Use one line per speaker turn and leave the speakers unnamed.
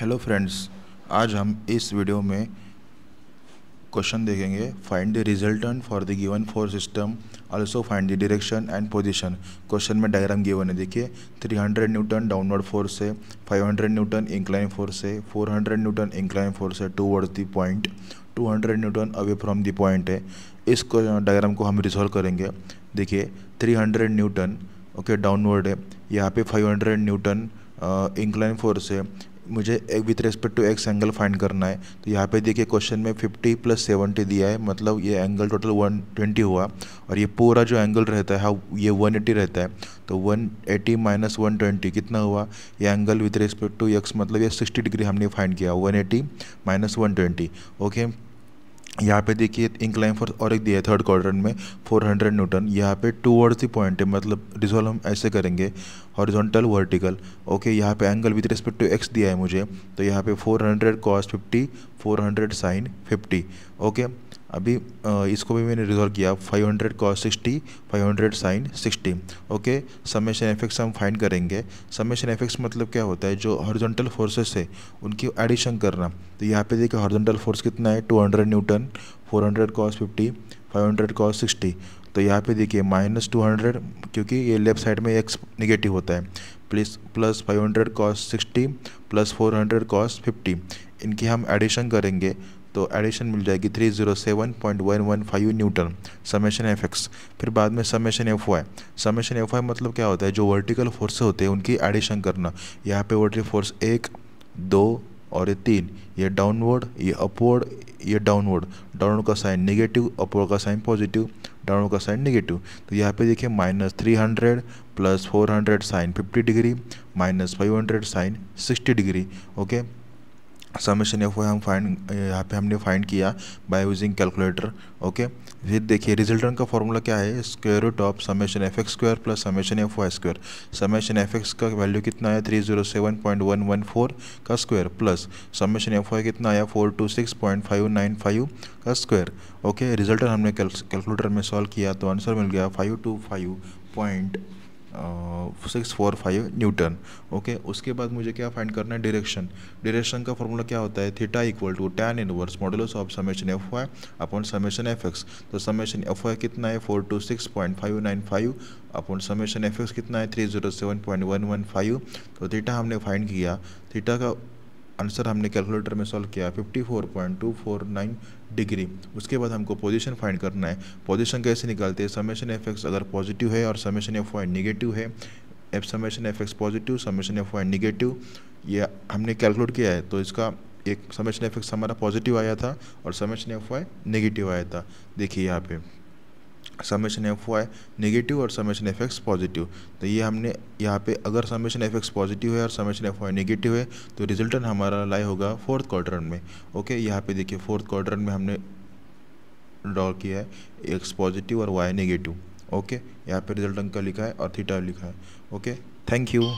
hello friends आज हम इस वीडियो में क्वेश्चन देखेंगे find the resultant for the given four system also find the direction and position question में diagram given है देखिए 300 न्यूटन डाउनवर्ड फोर्स है 500 न्यूटन इंक्लाइन फोर्स है 400 न्यूटन इंक्लाइन फोर्स है word the point 200 newton away from the point है इस diagram को हम रिजॉल्व करेंगे देखिए 300 न्यूटन ओके डाउनवर्ड है यहाँ पे 500 न्यूटन इंक्लाइन फोर्स है मुझे एक with respect to X angle find करना है तो यहाँ पे देखिए क्वेश्चन में 50 प्लस 70 दिया है मतलब ये एंगल टोटल 120 हुआ और ये पूरा जो एंगल रहता है हाँ, ये 180 रहता है तो 180 एटी माइनस वन कितना हुआ ये angle with respect to X मतलब ये 60 डिग्री हमने फाइंड किया 180 एटी माइनस वन ओके यहाँ पे देखिए इंक लाइन फोर्स और एक दिया है थर्ड क्वार्टर में 400 न्यूटन यहाँ पे टू वर्ड्स दी पॉइंट है मतलब रिजोल्व हम ऐसे करेंगे हॉरिजॉन्टल वर्टिकल ओके यहाँ पे angle with respect to X दिया है मुझे तो यहाँ पे 400 hundred cos fifty four hundred sine fifty okay अभी इसको भी मैंने रिजॉल्व किया five hundred cos sixty five hundred sine sixty okay summation effects हम फाइंड करेंगे समेशन एफेक्ट्स मतलब क्या होता है जो हॉरिजॉन्टल फोर्सेस है उनकी एडिशन करना तो यहाँ पे देखिए हॉरिजॉन्टल फोर्स कितना है two hundred newton four hundred cos fifty five hundred cos sixty तो यहाँ पे देखिए माइनस टू हंड्रेड क्योंकि ये लेफ्ट साइड में एक्स निगेटिव होता है plus plus five hundred cos sixty plus four hundred cos fifty इनकी हम एडिशन करेंगे तो एडिशन मिल जाएगी three zero seven point one one five newton summation F X फिर बाद में summation F Y summation F Y मतलब क्या होता है जो वर्टिकल फोर्स होते हैं उनकी एडिशन करना यहाँ पे वर्टिकल फोर्स एक दो और ये तीन ये डाउनवर्ड ये अपवर्ड ये डाउनवर्ड डाउनवर्ड का साइन नेगेटिव अपवर्ड का साइन पॉजिटिव डाउनवर्ड का साइन नेगेटिव तो यहाँ पे देखिए minus three hundred plus four hundred sine fifty degree minus five hundred sine sixty degree okay summation F हम फाइंड यहाँ पे हमने फाइंड किया बाय यूजिंग कैलकुलेटर ओके फिर देखिए रिजल्टन का फॉर्मूला क्या है square root of summation F X square plus summation F Y square summation F X का वैल्यू कितना है three zero seven point one one four का square plus summation F Y कितना आया four two six point five nine five का square okay resultant हमने calculator में solve किया तो आंसर मिल गया five two five point six four five newton okay उसके बाद मुझे क्या फाइंड करना है डायरेक्शन डायरेक्शन का फॉर्मूला क्या होता है theta equal to tan inverse model of summation F Y upon summation F X तो समेशन एफ वाई कितना है four two six point five nine five upon summation F X कितना है three zero seven point one one five तो theta हमने find किया theta का answer हमने कैलकुलेटर में सॉल्व किया 54.249 डिग्री उसके बाद हमको पोजीशन फाइंड करना है पोजीशन कैसे निकालते हैं समेशन एफ एक्स अगर पॉजिटिव है और समेशन एफ वाई निगेटिव है F summation F X positive summation F Y negative ये हमने कैलकुलेट किया है तो इसका एक समेशन एफ एक्स हमारा पॉजिटिव आया था और समेशन एफ वाई निगेटिव आया था देखिए यहाँ पर समेशन एफ वाई नेगेटिव और समेशन एफ एक्स पॉजिटिव तो ये हमने यहाँ पे अगर समेशन एफ एक्स पॉजिटिव है और समेशन एफ वाई नेगेटिव है तो रिजल्टन हमारा लाई होगा फोर्थ क्वार्टर में ओके यहाँ पे देखिए फोर्थ क्वार्टर में हमने ड्रॉ किया है एक्स पॉजिटिव और वाई नेगेटिव ओके यहाँ पे रिजल्टन का लिखा है और थीटा लिखा है ओके थैंक यू